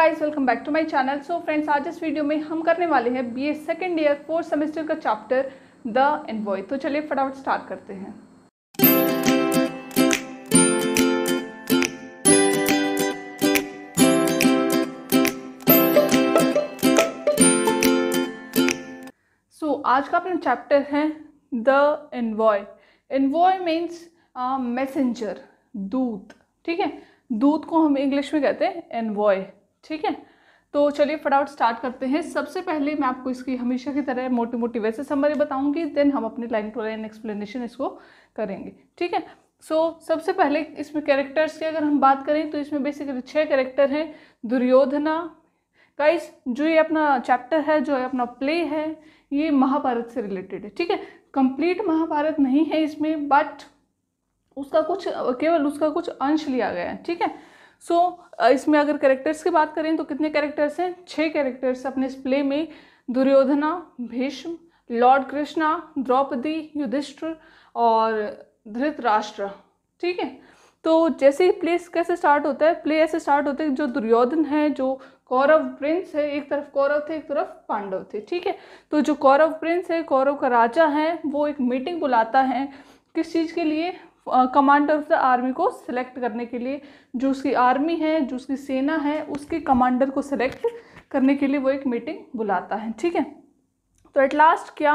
Guys welcome back to my channel so friends आज इस video में हम करने वाले हैं BA second year fourth semester का चैप्टर द एनवॉय तो चलिए फटाफट स्टार्ट करते हैं सो so, आज का अपना चैप्टर है the envoy envoy means messenger दूत ठीक है दूध को हम इंग्लिश में कहते हैं एनवॉय ठीक है तो चलिए फटाफट स्टार्ट करते हैं सबसे पहले मैं आपको इसकी हमेशा की तरह मोटी मोटी वैसे समरी बताऊंगी देन हम अपने लाइन टू लाइन एक्सप्लेनेशन इसको करेंगे ठीक है सो so, सबसे पहले इसमें कैरेक्टर्स की अगर हम बात करें तो इसमें बेसिकली छः कैरेक्टर हैं दुर्योधना गाइस जो ये अपना चैप्टर है जो है अपना प्ले है ये महाभारत से रिलेटेड है ठीक है कंप्लीट महाभारत नहीं है इसमें बट उसका कुछ केवल उसका कुछ अंश लिया गया है ठीक है सो so, uh, इसमें अगर कैरेक्टर्स की बात करें तो कितने कैरेक्टर्स हैं छः कैरेक्टर्स अपने इस प्ले में दुर्योधना भीष्म लॉर्ड कृष्णा द्रौपदी युधिष्ठ और धृतराष्ट्र ठीक है तो जैसे ही प्ले कैसे स्टार्ट होता है प्ले ऐसे स्टार्ट होते हैं जो दुर्योधन है जो कौरव प्रिंस है एक तरफ कौरव थे एक तरफ पांडव थे ठीक है तो जो कौरव प्रिंस है कौरव का राजा है वो एक मीटिंग बुलाता है किस चीज़ के लिए कमांडर ऑफ द आर्मी को सिलेक्ट करने के लिए जो उसकी आर्मी है जो उसकी सेना है उसके कमांडर को सिलेक्ट करने के लिए वो एक मीटिंग बुलाता है ठीक है तो एट लास्ट क्या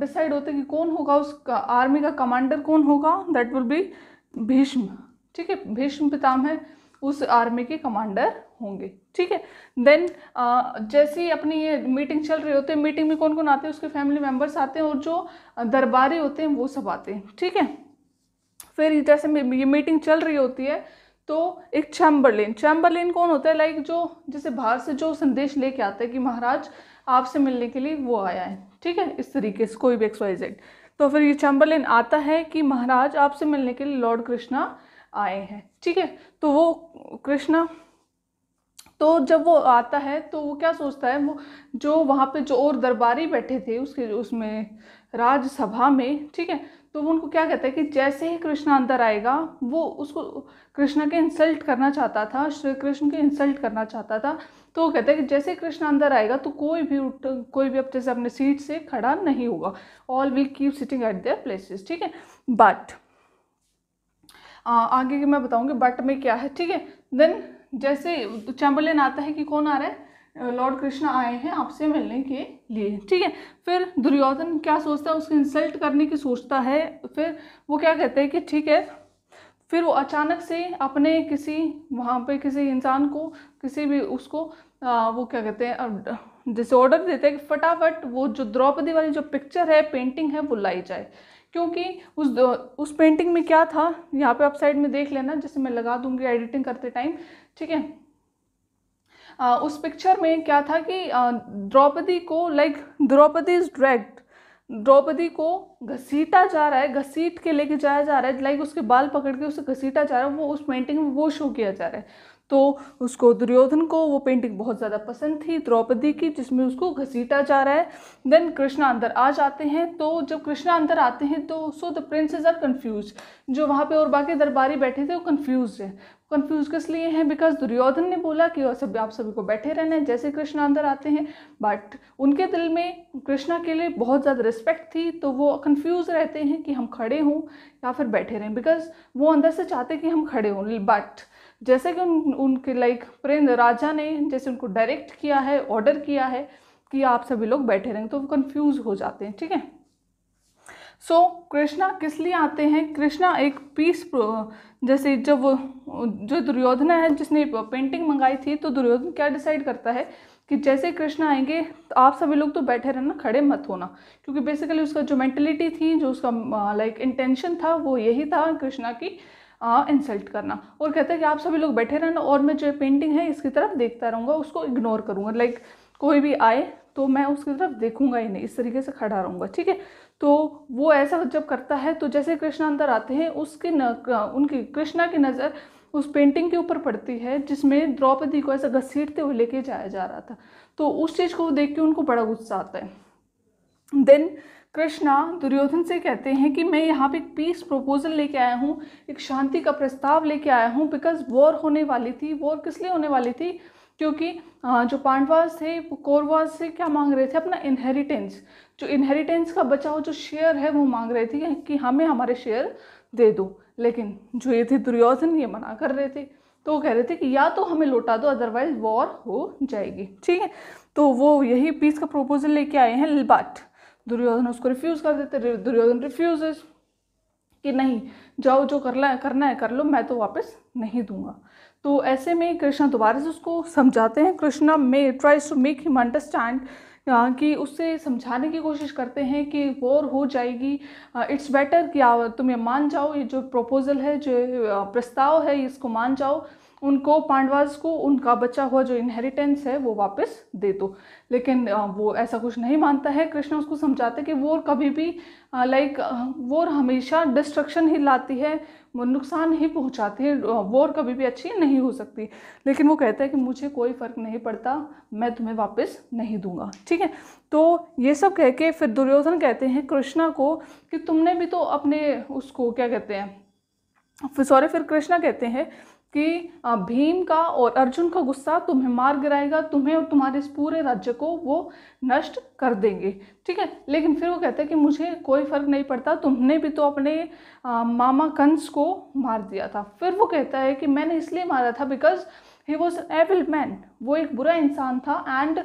डिसाइड होते हैं कि कौन होगा उस आर्मी का कमांडर कौन होगा दैट विल बी भीष्म ठीक है भीष्म है उस आर्मी के कमांडर होंगे ठीक है देन जैसे ही अपनी ये मीटिंग चल रही होती है मीटिंग में कौन कौन आते हैं उसके फैमिली मेम्बर्स आते हैं और जो दरबारी होते हैं वो सब आते हैं ठीक है फिर जैसे ये मीटिंग चल रही होती है तो एक चैम्बरलेन चैम्बरलेन कौन होता है लाइक जो जैसे बाहर से जो संदेश लेके आता है कि महाराज आपसे मिलने के लिए वो आया है ठीक है इस तरीके से कोई भी एक्स वाई जेड तो फिर ये चैम्बरलेन आता है कि महाराज आपसे मिलने के लिए लॉर्ड कृष्णा आए हैं ठीक है तो वो कृष्णा तो जब वो आता है तो वो क्या सोचता है वो जो वहाँ पे जो और दरबारी बैठे थे उसके उसमें राज्यसभा में ठीक है तो वो उनको क्या कहता है कि जैसे ही कृष्ण अंदर आएगा वो उसको कृष्ण के इंसल्ट करना चाहता था श्री कृष्ण के इंसल्ट करना चाहता था तो वो कहता है कि जैसे ही कृष्ण अंदर आएगा तो कोई भी उठ कोई भी अब जैसे अपने सीट से खड़ा नहीं होगा all will keep sitting at their places ठीक है बट आगे की मैं बताऊँगी बट में क्या है ठीक है देन जैसे चैम्बरलेन आता है कि कौन आ रहा है लॉर्ड कृष्णा आए हैं आपसे मिलने के लिए ठीक है फिर दुर्योधन क्या सोचता है उसको इंसल्ट करने की सोचता है फिर वो क्या कहते हैं कि ठीक है फिर वो अचानक से अपने किसी वहाँ पे किसी इंसान को किसी भी उसको आ, वो क्या कहते हैं डिसऑर्डर देते हैं कि फटाफट वो जो द्रौपदी वाली जो पिक्चर है पेंटिंग है वो लाई जाए क्योंकि उस उस पेंटिंग में क्या था यहाँ पे आप साइड में देख लेना जैसे मैं लगा दूँगी एडिटिंग करते टाइम ठीक है उस पिक्चर में क्या था कि द्रौपदी को like Draupadi is dragged Draupadi को घसीटा जा रहा है घसीट के लेके जाया जा रहा है लाइक उसके बाल पकड़ के उसे घसीटा जा रहा है वो उस पेंटिंग में वो शो किया जा रहा है तो उसको दुर्योधन को वो पेंटिंग बहुत ज़्यादा पसंद थी द्रौपदी की जिसमें उसको घसीटा जा रहा है देन कृष्णा अंदर आ जाते हैं तो जब कृष्णा अंदर आते हैं तो so the princes are confuse जो वहाँ पे और बाकी दरबारी बैठे थे वो कन्फ्यूज हैं कन्फ्यूज किस लिए हैं बिकॉज दुर्योधन ने बोला कि सब आप सभी को बैठे रहना है जैसे कृष्णा अंदर आते हैं बट उनके दिल में कृष्णा के लिए बहुत ज़्यादा रिस्पेक्ट थी तो वो कन्फ्यूज़ रहते हैं कि हम खड़े हों या फिर बैठे रहें बिकॉज वो अंदर से चाहते कि हम खड़े हों बट जैसे कि उन उनके लाइक प्रेम राजा ने जैसे उनको डायरेक्ट किया है ऑर्डर किया है कि आप सभी लोग बैठे रहेंगे तो कन्फ्यूज हो जाते हैं ठीक है सो कृष्णा किस लिए आते हैं कृष्णा एक पीस जैसे जब जो दुर्योधना है जिसने पेंटिंग मंगाई थी तो दुर्योधन क्या डिसाइड करता है कि जैसे कृष्णा आएंगे तो आप सभी लोग तो बैठे रहना खड़े मत होना क्योंकि बेसिकली उसका जो मेंटेलिटी थी जो उसका लाइक इंटेंशन था वो यही था कृष्णा की इंसल्ट करना और कहता है कि आप सभी लोग बैठे रहना और मैं जो पेंटिंग है इसकी तरफ देखता रहूँगा उसको इग्नोर करूँगा लाइक कोई भी आए तो मैं उसकी तरफ देखूंगा ही नहीं इस तरीके से खड़ा रहूँगा ठीक है तो वो ऐसा जब करता है तो जैसे कृष्णा अंदर आते हैं उसकी न उनकी कृष्णा की नज़र उस पेंटिंग के ऊपर पड़ती है जिसमें द्रौपदी को ऐसा घसीटते हुए लेके जाया जा रहा था तो उस चीज़ को देख के उनको बड़ा गुस्सा आता है देन कृष्णा दुर्योधन से कहते हैं कि मैं यहाँ पे एक पीस प्रपोजल लेके आया हूँ एक शांति का प्रस्ताव लेके आया हूँ बिकॉज वॉर होने वाली थी वॉर किस लिए होने वाली थी क्योंकि जो पांडवास थे वो कौरवास से क्या मांग रहे थे अपना इनहेरिटेंस जो इनहेरिटेंस का बचाव जो शेयर है वो मांग रहे थे कि हमें हमारे शेयर दे दो लेकिन जो ये थे दुर्योधन ये मना कर रहे थे तो वो कह रहे थे कि या तो हमें लौटा दो अदरवाइज वॉर हो जाएगी ठीक है तो वो यही पीस का प्रपोजल लेके आए हैं बट दुर्योधन उसको रिफ्यूज़ कर देते दुर्योधन रिफ्यूज कि नहीं जाओ जो करना है करना है कर लो मैं तो वापस नहीं दूंगा तो ऐसे में कृष्णा दोबारा से उसको समझाते हैं Krishna may tries to make him understand कि उससे समझाने की कोशिश करते हैं कि वॉर हो जाएगी इट्स बेटर कि तुम ये मान जाओ ये जो प्रपोज़ल है जो प्रस्ताव है इसको मान जाओ उनको पांडवाज को उनका बचा हुआ जो इनहेरिटेंस है वो वापस दे दो लेकिन वो ऐसा कुछ नहीं मानता है कृष्ण उसको समझाते कि वो कभी भी लाइक वो हमेशा डिस्ट्रक्शन ही लाती है नुकसान ही पहुंचाती है वो कभी भी अच्छी नहीं हो सकती लेकिन वो कहता है कि मुझे कोई फ़र्क नहीं पड़ता मैं तुम्हें वापस नहीं दूंगा ठीक है तो ये सब कह के फिर दुर्योधन कहते हैं कृष्णा को कि तुमने भी तो अपने उसको क्या कहते हैं फिर सॉरी फिर कृष्णा कहते हैं कि भीम का और अर्जुन का गुस्सा तुम्हें मार गिराएगा तुम्हें और तुम्हारे इस पूरे राज्य को वो नष्ट कर देंगे ठीक है लेकिन फिर वो कहते हैं कि मुझे कोई फ़र्क नहीं पड़ता तुमने भी तो अपने आ, मामा कंस को मार दिया था फिर वो कहता है कि मैंने इसलिए मारा था because he was evil man वो एक बुरा इंसान था एंड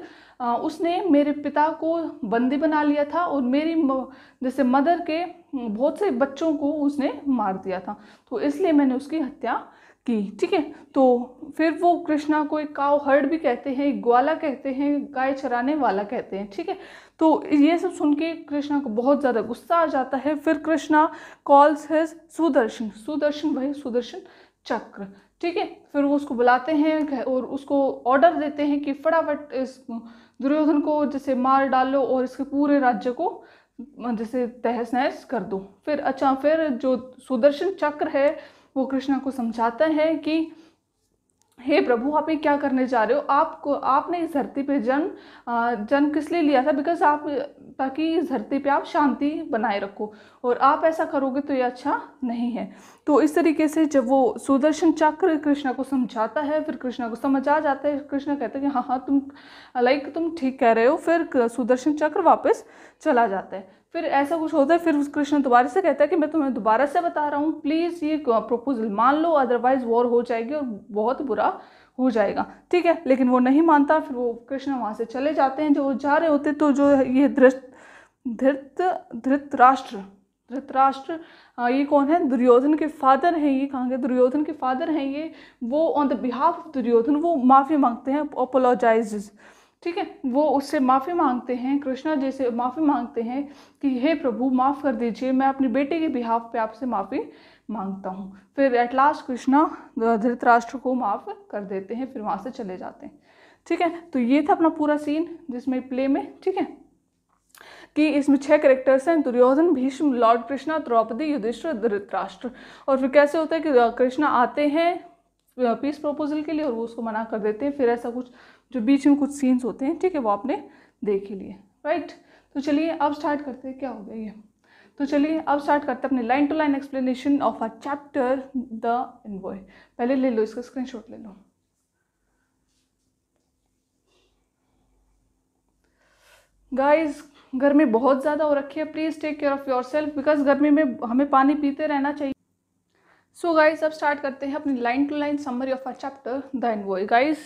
उसने मेरे पिता को बंदी बना लिया था और मेरी जैसे मदर के बहुत से बच्चों को उसने मार दिया था तो इसलिए मैंने उसकी हत्या की ठीक है तो फिर वो कृष्णा को एक काव हर्ड भी कहते हैं एक ग्वाला कहते हैं गाय चराने वाला कहते हैं ठीक है तो ये सब सुन के कृष्णा को बहुत ज़्यादा गुस्सा आ जाता है फिर कृष्णा कॉल्स हिज सुदर्शन सुदर्शन भाई सुदर्शन चक्र ठीक है फिर वो उसको बुलाते हैं और उसको ऑर्डर देते हैं कि फटाफट इस दुर्योधन को जैसे मार डालो और इसके पूरे राज्य को जैसे तहस नहस कर दो फिर अच्छा फिर जो सुदर्शन चक्र है वो कृष्णा को समझाता है कि हे hey प्रभु आप ये क्या करने जा रहे हो आपको आपने इस धरती पे जन्म जन्म किस लिए लिया था बिकॉज आप ताकि इस धरती पे आप शांति बनाए रखो और आप ऐसा करोगे तो ये अच्छा नहीं है तो इस तरीके से जब वो सुदर्शन चक्र कृष्णा को समझाता है फिर कृष्णा को समझ आ जाता है कृष्णा कहते हैं कि हाँ हाँ तुम लाइक तुम ठीक कह रहे हो फिर सुदर्शन चक्र वापस चला जाता है फिर ऐसा कुछ होता है फिर उस कृष्ण दोबारा से कहता है कि मैं तुम्हें दोबारा से बता रहा हूँ प्लीज़ ये प्रपोजल मान लो अदरवाइज़ वॉर हो जाएगी और बहुत बुरा हो जाएगा ठीक है लेकिन वो नहीं मानता फिर वो कृष्ण वहाँ से चले जाते हैं जो जा रहे होते तो जो ये धृत धृत धृतराष्ट्र धृतराष्ट्र ये कौन है दुर्योधन के फादर हैं ये कहाँ के दुर्योधन के फादर हैं ये वो on the behalf of Duryodhan वो माफ़ी मांगते हैं अपोलोजाइज ठीक है वो उससे माफ़ी मांगते हैं कृष्णा जी से माफ़ी मांगते हैं कि हे प्रभु माफ़ कर दीजिए मैं अपने बेटे के बिहाफ पे आपसे माफ़ी मांगता हूँ फिर एट लास्ट कृष्णा धृतराष्ट्र को माफ़ कर देते हैं फिर वहाँ से चले जाते हैं ठीक है तो ये था अपना पूरा सीन जिसमें प्ले में ठीक है कि इसमें छह करेक्टर्स हैं दुर्योधन भीष्म लॉर्ड कृष्णा द्रौपदी युधिष्ठिर धृतराष्ट्र और फिर कैसे होता है कि कृष्णा आते हैं पीस प्रपोजल के लिए और वो उसको मना कर देते हैं फिर ऐसा कुछ जो बीच में कुछ सीन्स होते हैं ठीक है वो आपने देख ही लिए राइट तो चलिए अब स्टार्ट करते हैं क्या हो गया ये तो चलिए अब स्टार्ट करते हैं अपने line to line explanation of a chapter the envoy पहले ले लो इसका स्क्रीनशॉट ले लो गाइस गर्मी बहुत ज़्यादा हो रखी है please take care of yourself because गर्मी में हमें पानी पीते रहना चाहिए सो गाइज अब स्टार्ट करते हैं अपनी line to line summary of a chapter the वो गाइज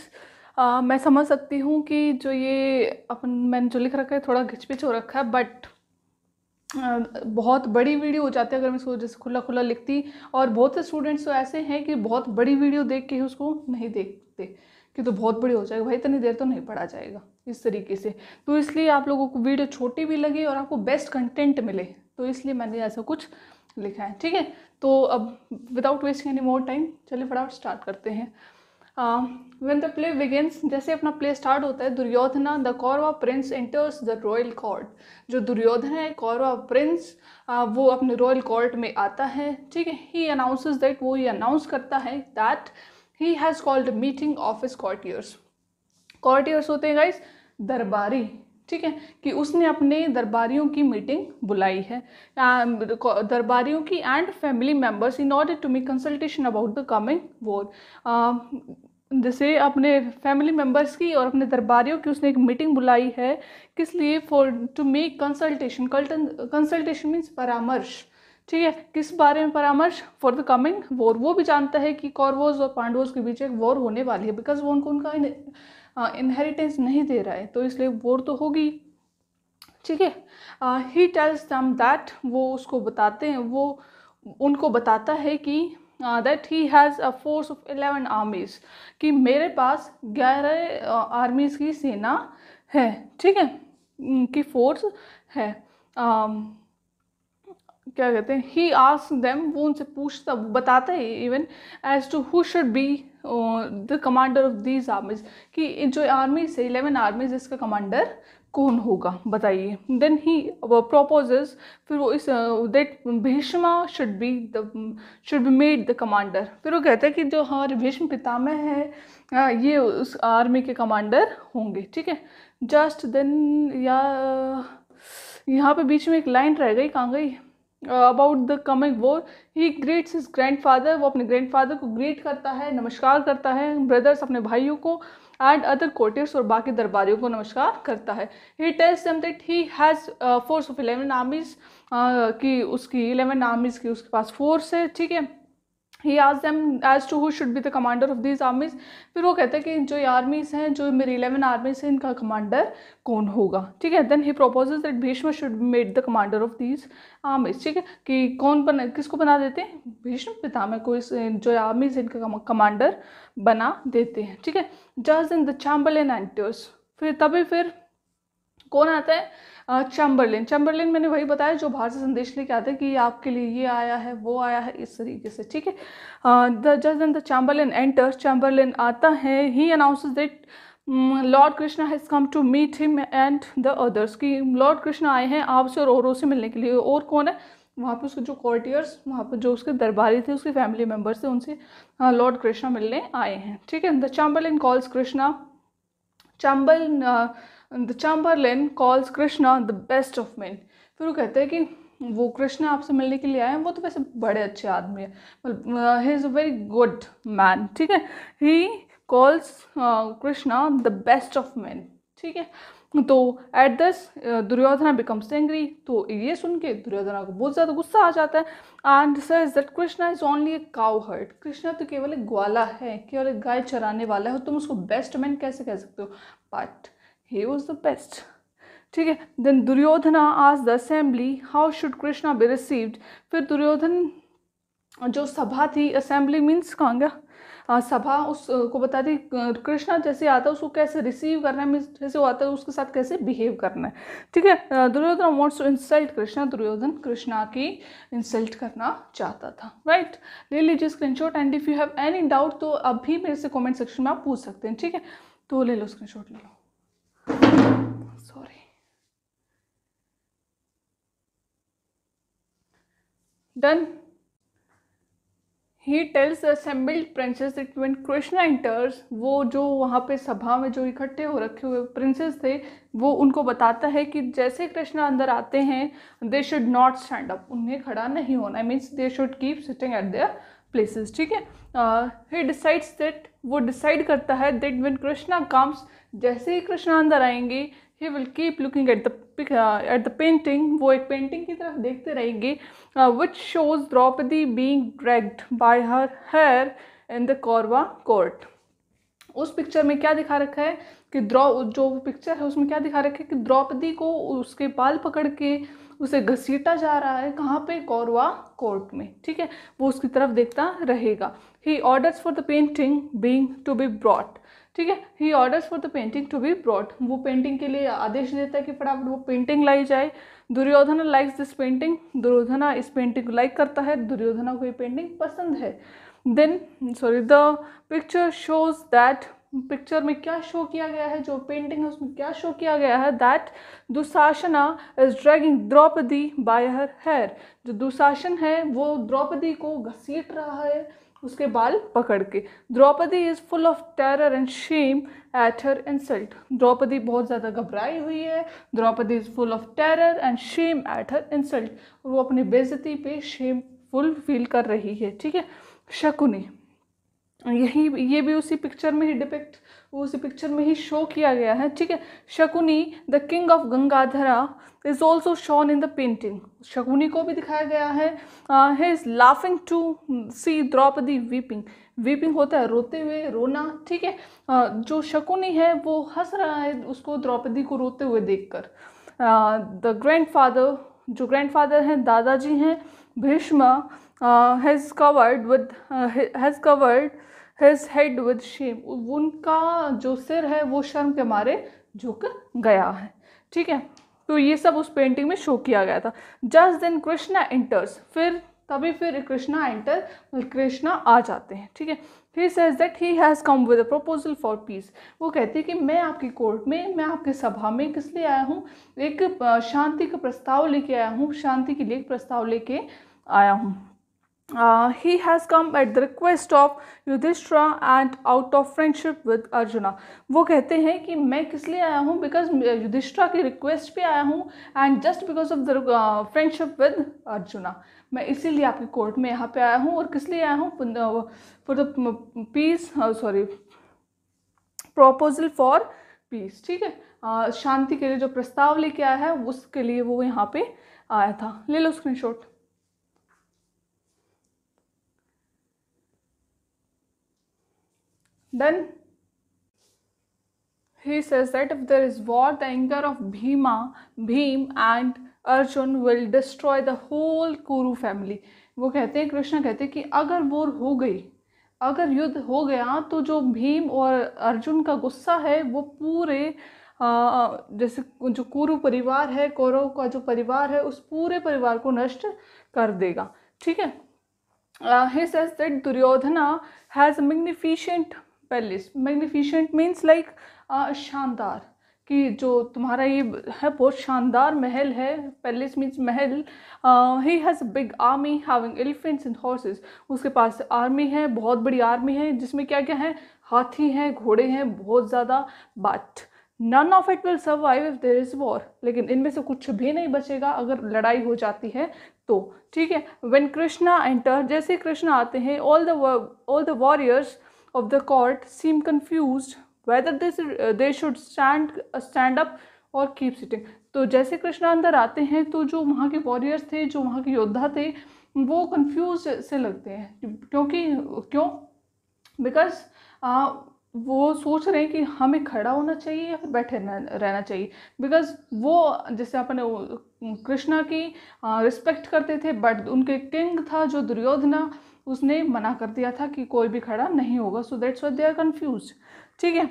मैं समझ सकती हूँ कि जो ये अपन मैंने जो लिख रखा है थोड़ा घिचपिच हो रखा है बट बहुत बड़ी वीडियो हो जाती है अगर मैं इसको जैसे खुला खुला लिखती और बहुत से स्टूडेंट्स तो ऐसे हैं कि बहुत बड़ी वीडियो देख के ही उसको नहीं देखते कि तो बहुत बड़ी हो जाएगी भाई इतनी देर तो नहीं पढ़ा जाएगा इस तरीके से तो इसलिए आप लोगों को वीडियो छोटी भी लगी और आपको बेस्ट कंटेंट मिले तो इसलिए मैंने ऐसा कुछ लिखा है ठीक है तो अब without wasting any more time चलिए फटाफट स्टार्ट करते हैं वेन द प्ले विगेंस जैसे अपना प्ले स्टार्ट होता है Duryodhana the Kaurava prince enters the royal court जो दुर्योधन है कौरवा प्रिंस uh, वो अपने रॉयल कोर्ट में आता है ठीक है ही अनाउंस दैट वो ये अनाउंस करता है that he has called meeting of his courtiers courtiers होते हैं गाइज दरबारी ठीक है कि उसने अपने दरबारियों की मीटिंग बुलाई है um, दरबारियों की and family members in order to make consultation about the coming war जैसे अपने फैमिली मेम्बर्स की और अपने दरबारियों की उसने एक मीटिंग बुलाई है किस लिए for to make consultation consultation means परामर्श ठीक है किस बारे में परामर्श फॉर द कमिंग वॉर वो भी जानता है कि कौरवोज और पांडवोज के बीच एक वॉर होने वाली है बिकॉज वो उनको उनका इनहेरिटेंस नहीं दे रहा है तो इसलिए वोर तो होगी ठीक है ही टेल्स दम दैट वो उसको बताते हैं वो उनको बताता है कि that he has a force of eleven armies कि मेरे पास ग्यारह आर्मीज़ की सेना है ठीक है की फोर्स है क्या कहते हैं ही आस्क देम वो उनसे पूछता बताता है even as to who should be the commander of these armies कि जो आर्मी से इलेवन आर्मीज इसका कमांडर कौन होगा बताइए देन ही प्रोपोजेज फिर वो इस that uh, Bhishma should be the should be made the commander फिर वो कहते हैं कि जो हमारे भीष्म पितामह है ये उस आर्मी के कमांडर होंगे ठीक है जस्ट देन या यहाँ पे बीच में एक लाइन रह गई कहाँ गई about the coming war he greets his father वो अपने ग्रैंड फादर को ग्रीट करता है नमस्कार करता है ब्रदर्स अपने भाइयों को एंड अदर कोटियर्स और बाकी दरबारियों को नमस्कार करता है he tells them that he has force of eleven armies की उसकी इलेवन आर्मीज़ की उसके पास फोर्स है ठीक है ही आज them as to who should be the commander of these armies फिर वो कहते हैं कि जो ये आर्मीज़ हैं जो मेरी इलेवन आर्मीज़ हैं इनका कमांडर कौन होगा ठीक है then he proposes that Bhishma should be made the commander of these armies ठीक है कि कौन बना किसको बना देते हैं भीष्म पितामह को इस जो आर्मीज़ इनका कमांडर बना देते हैं ठीक है just in the chamberlain and enters फिर तभी फिर कौन आता है चैम्बरलिन चैम्बरलिन मैंने वही बताया जो बाहर से संदेश लेके आते हैं कि ये आपके लिए ये आया है वो आया है इस तरीके से ठीक है the just the chamberlain enter chamberlain आता है he announce that lord Krishna has come to meet him and the others कि लॉर्ड कृष्णा आए हैं आपसे और औरों से मिलने के लिए और कौन है वहाँ पे उसके जो कॉर्टियर्स वहाँ पर जो उसके दरबारी थे उसके फैमिली मेम्बर्स थे उनसे लॉर्ड कृष्णा मिलने आए हैं ठीक है the chamberlain calls Krishna chamberlain calls Krishna the best of man फिर वो कहते हैं कि वो कृष्णा आपसे मिलने के लिए आए हैं वो तो वैसे बड़े अच्छे आदमी है he is a very good man ठीक है he calls Krishna the best of man ठीक है तो at this uh, Duryodhana becomes angry तो ये सुन के दुर्योधना को बहुत ज़्यादा गुस्सा आ जाता है and sir that Krishna is only a cowherd Krishna तो केवल एक ग्वाला है केवल एक गाय चराने वाला है तुम उसको बेस्ट मैन कैसे कह सकते हो but he was the best ठीक है देन दुर्योधना आज the assembly how should Krishna be received फिर दुर्योधन जो सभा थी असेंबली मीन्स कहाँ कहूँगा सभा उसको बता दी कृष्णा जैसे आता है उसको कैसे रिसीव करना है मीन्स जैसे वो आता है उसके साथ कैसे बिहेव करना है ठीक है Duryodhan wants to insult Krishna Duryodhan Krishna की इंसल्ट करना चाहता था राइट ले लीजिए screen shot and if you have any doubt तो अभी मेरे से कॉमेंट सेक्शन में आप पूछ सकते हैं ठीक है तो ले लो स्क्रीन ले लो sorry done he tells assembled princes that when Krishna enters वो जो वहाँ पे सभा में जो इकट्ठे हो रखे हुए प्रिंसेस थे वो उनको बताता है कि जैसे कृष्णा अंदर आते हैं they should not stand up उन्हें खड़ा नहीं होना means they should keep sitting at their places ठीक है ही डिसाइड्स दैट वो डिसाइड करता है दैट व्हेन कृष्णा कम्स जैसे ही कृष्णा अंदर आएंगे he will keep looking at the at the painting वो एक पेंटिंग की तरफ देखते रहेंगे which shows Draupadi being dragged by her hair in the Kaurava court उस पिक्चर में क्या दिखा रखा है कि द्रौ जो पिक्चर है उसमें क्या दिखा रखा है कि द्रौपदी को उसके बाल पकड़ के उसे घसीटा जा रहा है कहाँ पे कौरवा कोर्ट में ठीक है वो उसकी तरफ देखता रहेगा he orders for the painting being to be brought ठीक है he orders for the painting to be brought वो पेंटिंग के लिए आदेश देता है कि फटाफट वो पेंटिंग लाई जाए Duryodhana likes this painting Duryodhana इस पेंटिंग को लाइक करता है दुर्योधना को ये पेंटिंग पसंद है then sorry the picture shows that picture में क्या शो किया गया है जो पेंटिंग है उसमें क्या शो किया गया है that Dushasana is dragging Draupadi by her hair जो दुशासन है वो द्रौपदी को घसीट रहा है उसके बाल पकड़ के Draupadi is full of terror and shame at her insult Draupadi बहुत ज़्यादा घबराई हुई है Draupadi is full of terror and shame at her insult और वो अपनी बेजती पे शेम फुल फील कर रही है ठीक है शकुनी यही ये भी उसी पिक्चर में ही डिपेक्ट को उसी पिक्चर में ही शो किया गया है ठीक है Shakuni the king of Gangadhara is also shown in the painting Shakuni को भी दिखाया गया है he is laughing to see Draupadi weeping weeping होता है रोते हुए रोना ठीक है uh, जो शकुनी है वो हंस रहा है उसको द्रौपदी को रोते हुए देखकर द ग्रैंड फादर जो ग्रैंड फादर हैं दादाजी हैं Bhishma has covered with has covered his head with shame उनका जो सिर है वो शर्म के मारे झुक गया है ठीक है तो ये सब उस पेंटिंग में शो किया गया था जस्ट देन कृष्णा एंटर्स फिर तभी फिर कृष्णा एंटर कृष्णा आ जाते हैं ठीक है he says that he has come with a proposal for peace वो कहती है कि मैं आपकी कोर्ट में मैं आपके सभा में किस लिए आया हूँ एक शांति का प्रस्ताव लेके आया हूँ शांति के लिए एक प्रस्ताव लेके आया हूँ uh, he has come at the request of Yudhishthira and out of friendship with Arjuna वो कहते हैं कि मैं किस लिए आया हूँ बिकॉज युधिष्ठा uh, की रिक्वेस्ट पे आया हूँ and just because of the friendship with Arjuna मैं इसीलिए आपकी कोर्ट में यहाँ पे आया हूँ और किस लिए आया हूँ for the peace sorry proposal for peace ठीक है uh, शांति के लिए जो प्रस्ताव लेके आया है उसके लिए वो यहाँ पे आया था ले लो screen shot Then he says that if there is war, the anger of Bhima, Bhim and arjun will destroy the whole kuru family वो कहते हैं कृष्णा कहते हैं कि अगर वोर हो गई अगर युद्ध हो गया तो जो भीम और अर्जुन का गुस्सा है वो पूरे जैसे जो कुरु परिवार है कौरव का जो परिवार है उस पूरे परिवार को नष्ट कर देगा ठीक है he says that Duryodhana has magnificent palace magnificent means like शानदार कि जो तुम्हारा ये है बहुत शानदार महल है पैलेस मीन्स महल he has big army having elephants and horses उसके पास आर्मी है बहुत बड़ी आर्मी है जिसमें क्या क्या है हाथी हैं घोड़े हैं बहुत ज़्यादा but none of it will survive if there is war लेकिन इनमें से कुछ भी नहीं बचेगा अगर लड़ाई हो जाती है तो ठीक है वेन कृष्णा एंटर जैसे कृष्णा आते हैं all the all the warriors of the court seem confused whether they, uh, they should stand uh, stand up or keep sitting तो जैसे कृष्णा अंदर आते हैं तो जो वहाँ के वॉरियर्स थे जो वहाँ के योद्धा थे वो कंफ्यूज से लगते हैं क्योंकि क्यों बिकॉज वो सोच रहे हैं कि हमें खड़ा होना चाहिए या फिर बैठे रहना चाहिए बिकॉज वो जैसे अपने कृष्णा की रिस्पेक्ट करते थे बट उनके किंग था जो दुर्योधना उसने मना कर दिया था कि कोई भी खड़ा नहीं होगा so that's why they are confuse ठीक है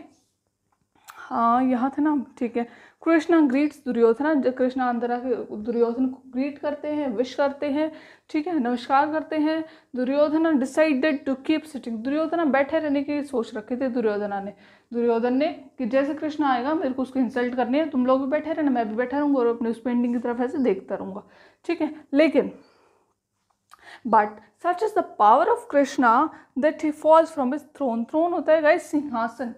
हाँ यहाँ थे ना ठीक है कृष्णा ग्रीट्स दुर्योधना कृष्णा आके दुर्योधन को ग्रीट करते हैं विश करते हैं ठीक है नमस्कार करते हैं Duryodhana decided to keep sitting Duryodhana बैठे रहने की सोच रखे थे दुर्योधना ने दुर्योधन ने कि जैसे कृष्णा आएगा मेरे को उसको इंसल्ट करनी है तुम लोग भी बैठे रहना मैं भी बैठा रहूँगा और अपने उस पेंटिंग की तरफ ऐसे देखता रहूँगा ठीक है लेकिन but such is the power of Krishna that he falls from his throne throne होता है गाइस सिंहासन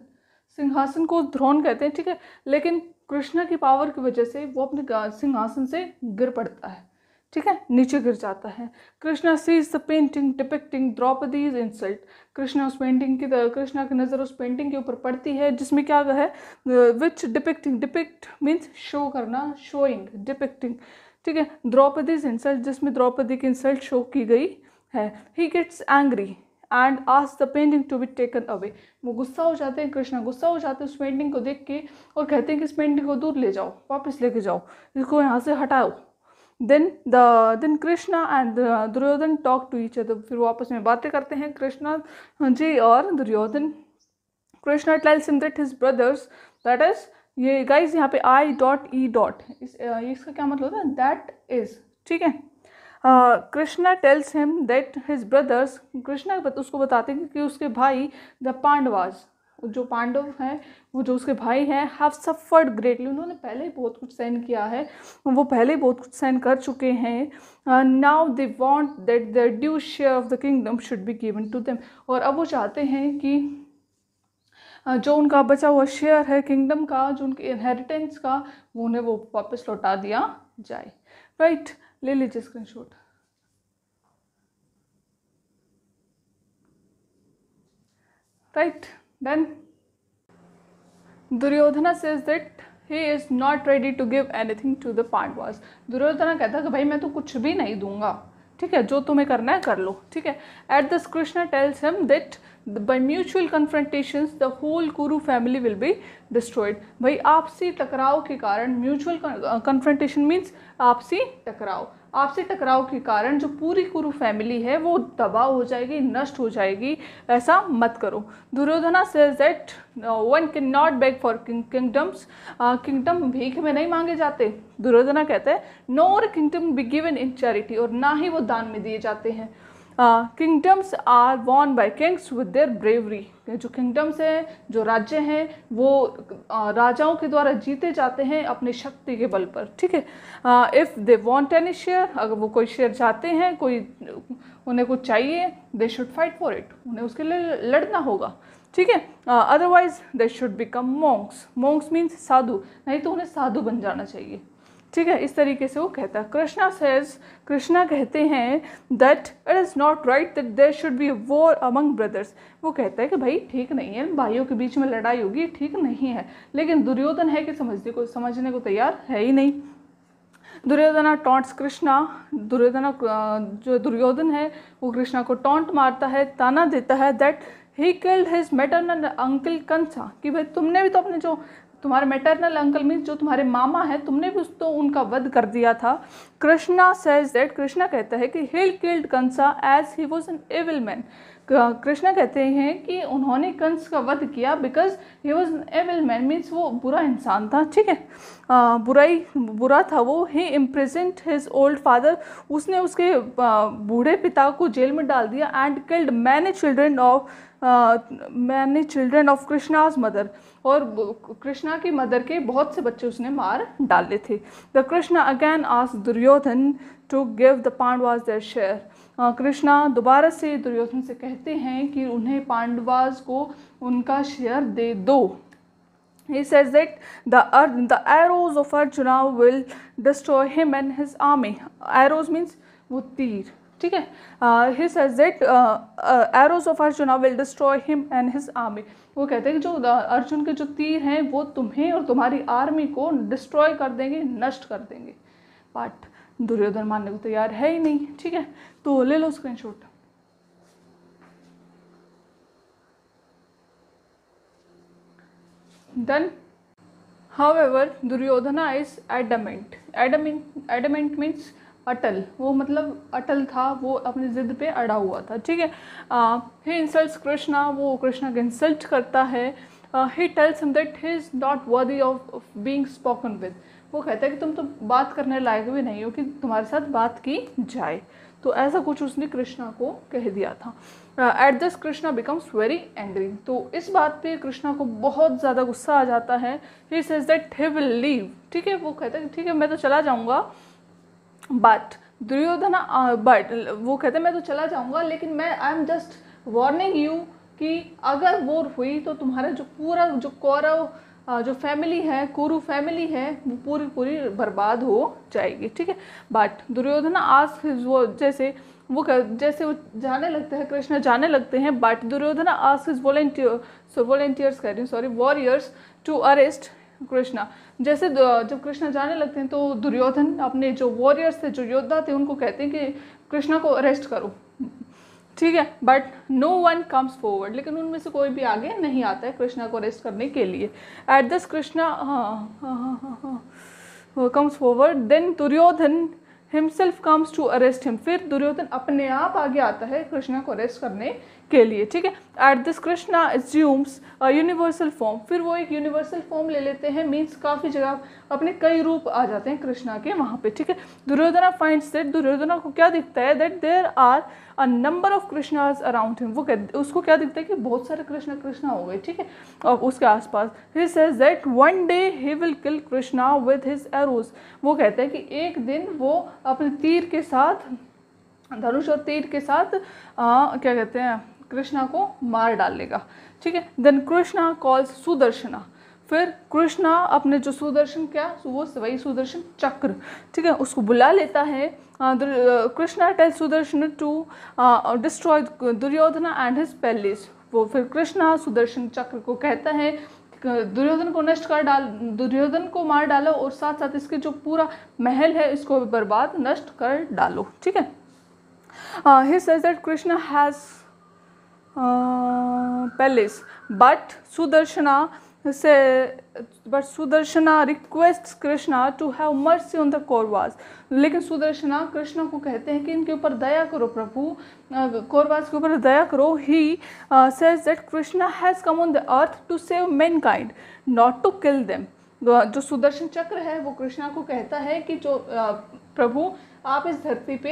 सिंहासन को थ्रोन कहते हैं ठीक है लेकिन कृष्णा की पावर की वजह से वो अपने सिंहासन से गिर पड़ता है ठीक है नीचे गिर जाता है Krishna sees the painting depicting Draupadi is insult Krishna उस पेंटिंग की कृष्णा की नज़र उस पेंटिंग के ऊपर पड़ती है जिसमें क्या है which depicting depict means show करना शोइंग डिपिक्टिंग ठीक है द्रौपदीज इंसल्ट जिसमें द्रौपदी की इंसल्ट शो की गई है ही गेट्स एंग्री एंड आज the painting to be taken away वो गुस्सा हो जाते हैं कृष्णा गुस्सा हो जाते हैं उस पेंटिंग को देख के और कहते हैं कि इस पेंटिंग को दूर ले जाओ वापस लेके जाओ इसको यहाँ से हटाओ then the then Krishna and Duryodhan talk to each other फिर वो आपस में बातें करते हैं कृष्णा जी और Duryodhan Krishna tells him that his brothers that is ये गाइज यहाँ पे आई डॉट ई डॉट इस इसका क्या मतलब होता है दैट इज़ ठीक है Krishna tells him that his brothers Krishna उसको बताते हैं कि उसके भाई द पांडवाज जो पांडव हैं वो जो उसके भाई हैं हैव सफ़र्ड ग्रेटली उन्होंने पहले ही बहुत कुछ सहन किया है वो पहले ही बहुत कुछ सहन कर चुके हैं now they want that the due share of the kingdom should be given to them और अब वो चाहते हैं कि जो उनका बचा हुआ शेयर है किंगडम का जो उनके इनहेरिटेंस का वो उन्हें वो वापस लौटा दिया जाए राइट ले लीजिए screen shot right then Duryodhan से that he is not ready to give anything to the Pandavas Duryodhan कहता है कि भाई मैं तो कुछ भी नहीं दूंगा ठीक है जो तुम्हें करना है कर लो ठीक है at this Krishna tells him that by mutual confrontation the whole Kuru family will be destroyed भाई आपसी टकराव के कारण म्यूचुअल कन्फ्रंटेशन मीन्स आपसी टकराव आपसे टकराव के कारण जो पूरी कुरु फैमिली है वो दबाव हो जाएगी नष्ट हो जाएगी ऐसा मत करो Duryodhana says that one can not beg for kingdoms kingdom भीख में नहीं मांगे जाते दुर्योधना कहते हैं नो और kingdom be given in charity और ना ही वो दान में दिए जाते हैं kingdoms are won by kings with their bravery जो किंगडम्स हैं जो राज्य हैं वो uh, राजाओं के द्वारा जीते जाते हैं अपने शक्ति के बल पर ठीक है if they want any share अगर वो कोई शेयर चाहते हैं कोई उन्हें कुछ चाहिए they should fight for it उन्हें उसके लिए लड़ना होगा ठीक है otherwise they should become monks monks means sadhu नहीं तो उन्हें साधु बन जाना चाहिए ठीक है इस तरीके से वो कहता है कृष्णा सेज कृष्णा कहते हैं that it is not right that there should be war among brothers वो कहता है कि भाई ठीक नहीं है भाइयों के बीच में लड़ाई होगी ठीक नहीं है लेकिन दुर्योधन है कि समझने को समझने को तैयार है ही नहीं दुर्योधना टॉन्ट्स कृष्णा दुर्योधना जो दुर्योधन है वो कृष्णा को टॉन्ट मारता है ताना देता है that he killed his maternal uncle Kansa कि भाई तुमने भी तो अपने जो तुम्हारे मेटरनल अंकल मीन्स जो तुम्हारे मामा हैं तुमने भी उसको तो उनका वध कर दिया था कृष्णा सेज दैट कृष्णा कहता है कि he killed Kansa as he was an evil man Krishna कहते हैं कि उन्होंने कंस का वध किया because he was evil man means वो बुरा इंसान था ठीक है आ, बुराई बुरा था वो he imprisoned his old father उसने उसके बूढ़े पिता को जेल में डाल दिया and killed many children of many children of Krishna's mother और कृष्णा की मदर के बहुत से बच्चे उसने मार डाले थे द कृष्णा अगैन आस Duryodhan to give the Pandavas their share Krishna दोबारा से दुर्योधन से कहते हैं कि उन्हें पांडवाज को उनका शेयर दे दो He says that the earth, the arrows of Arjuna will destroy him and his army. Arrows means वो तीर ठीक है he says that arrows of Arjun will destroy him and his army वो कहते हैं कि जो uh, अर्जुन के जो तीर हैं वो तुम्हें और तुम्हारी आर्मी को डिस्ट्रॉय कर देंगे नष्ट कर देंगे बट दुर्योधन मानने को तैयार है ही नहीं ठीक है तो ले लो screen shot done however Duryodhana is adamant adamant adamant means अटल वो मतलब अटल था वो अपनी ज़िद पे अड़ा हुआ था ठीक है ही इंसल्ट कृष्णा वो कृष्णा को इंसल्ट करता है he tells him that he is not worthy of being spoken with वो कहता है कि तुम तो बात करने लायक भी नहीं हो कि तुम्हारे साथ बात की जाए तो ऐसा कुछ उसने कृष्णा को कह दिया था at this Krishna becomes very angry तो इस बात पे कृष्णा को बहुत ज़्यादा गुस्सा आ जाता है he says that he will leave ठीक है वो कहता है ठीक है मैं तो चला जाऊँगा बट दुर्योधना बट वो कहते मैं तो चला जाऊँगा लेकिन मैं I am just warning you कि अगर वो हुई तो तुम्हारा जो पूरा जो कौरव जो फैमिली है कुरु फैमिली है वो पूरी पूरी बर्बाद हो जाएगी ठीक है बट दुर्योधना आज वो जैसे वो कर, जैसे वो जाने लगते हैं कृष्णा जाने लगते हैं बट दुर्योधना आज वॉलेंटियर वॉलेंटियर्स कह रही हूँ sorry warriors to arrest Krishna जैसे जब कृष्णा जाने लगते हैं तो दुर्योधन अपने जो वॉरियर्स थे जो योद्धा थे उनको कहते हैं कि कृष्णा को अरेस्ट करो ठीक है but no one comes forward लेकिन उनमें से कोई भी आगे नहीं आता है कृष्णा को अरेस्ट करने के लिए at this Krishna comes forward then Duryodhan himself comes to arrest him फिर दुर्योधन अपने आप आगे आता है कृष्णा को अरेस्ट करने के लिए ठीक है at this Krishna assumes universal form फिर वो एक यूनिवर्सल फॉर्म ले लेते हैं मीन्स काफ़ी जगह अपने कई रूप आ जाते हैं कृष्णा के वहाँ पे ठीक है दुर्योधना फाइंड्स दैट दुर्योधना को क्या दिखता है that there are a number of Krishnas around him वो कह, उसको क्या दिखता है कि बहुत सारे कृष्णा कृष्णा हो गए ठीक है और उसके आसपास he says that one day he will kill Krishna with his arrows वो कहते हैं कि एक दिन वो अपने तीर के साथ धनुष और तीर के साथ आ, क्या कहते हैं कृष्णा को मार डालेगा ठीक है देन कृष्णा कॉल्स सुदर्शना फिर कृष्णा अपने जो सुदर्शन क्या वो वही सुदर्शन चक्र ठीक है उसको बुला लेता है Krishna tell Sudarshan to destroy Duryodhana and his palace वो फिर कृष्णा सुदर्शन चक्र को कहता है दुर्योधन को नष्ट कर डाल दुर्योधन को मार डालो और साथ साथ इसके जो पूरा महल है इसको बर्बाद नष्ट कर डालो ठीक है he says that Krishna has palace but Sudarshana से but Sudarshana request Krishna to have mercy on the Kauravas लेकिन सुदर्शना कृष्णा को कहते हैं कि इनके ऊपर दया करो प्रभु कौरवास के ऊपर दया करो he says that Krishna has come on the earth to save mankind not to kill them जो सुदर्शन चक्र है वो कृष्णा को कहता है कि जो प्रभु आप इस धरती पे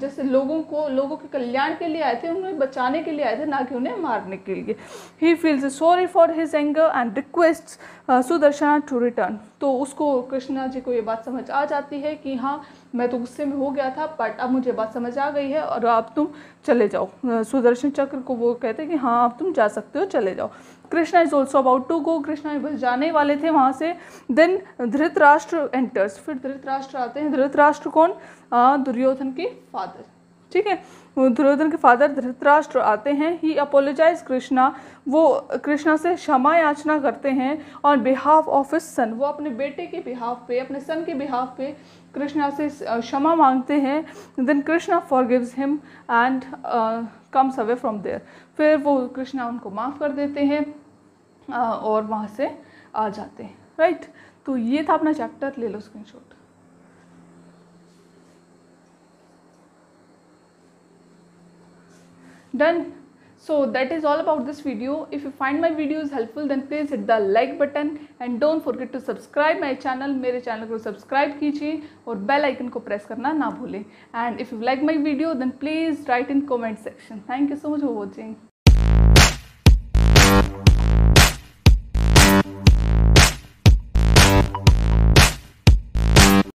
जैसे लोगों को लोगों के कल्याण के लिए आए थे उन्हें बचाने के लिए आए थे ना कि उन्हें मारने के लिए he feels sorry for his anger and request Sudarshana to return तो उसको कृष्णा जी को ये बात समझ आ जाती है कि हाँ मैं तो गुस्से में हो गया था बट अब मुझे बात समझ आ गई है और अब तुम चले जाओ सुदर्शन चक्र को वो कहते हैं कि हाँ अब तुम जा सकते हो चले जाओ Krishna is also about to go Krishna बस जाने वाले थे वहाँ से देन धृतराष्ट्र एंटर्स फिर धृतराष्ट्र आते हैं धृतराष्ट्र कौन दुर्योधन के फादर ठीक है दुर्योधन के फादर धृतराष्ट्र आते हैं ही अपोलोजाइज कृष्णा वो कृष्णा से क्षमा याचना करते हैं ऑन बिहाफ ऑफ इस सन वो अपने बेटे के बिहाफ पे अपने सन के बिहाफ पे कृष्णा से क्षमा मांगते हैं then Krishna forgives him and comes away from there फिर वो कृष्णा उनको माफ़ कर देते हैं uh, और वहाँ से आ जाते हैं राइट right? तो ये था अपना चैप्टर ले लो screen shot done so that is all about this video if you find my videos helpful then please hit the like button and don't forget to subscribe my channel मेरे channel को subscribe कीजिए और bell icon को press करना ना भूलें and if you like my video then please write in comment section thank you so much for watching